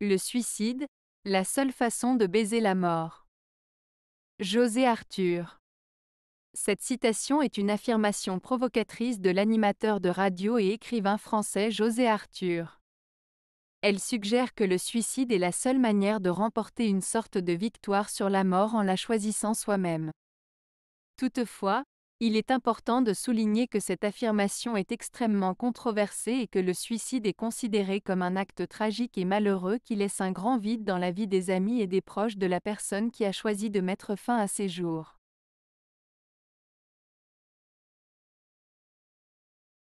Le suicide, la seule façon de baiser la mort. José Arthur. Cette citation est une affirmation provocatrice de l'animateur de radio et écrivain français José Arthur. Elle suggère que le suicide est la seule manière de remporter une sorte de victoire sur la mort en la choisissant soi-même. Toutefois, il est important de souligner que cette affirmation est extrêmement controversée et que le suicide est considéré comme un acte tragique et malheureux qui laisse un grand vide dans la vie des amis et des proches de la personne qui a choisi de mettre fin à ses jours.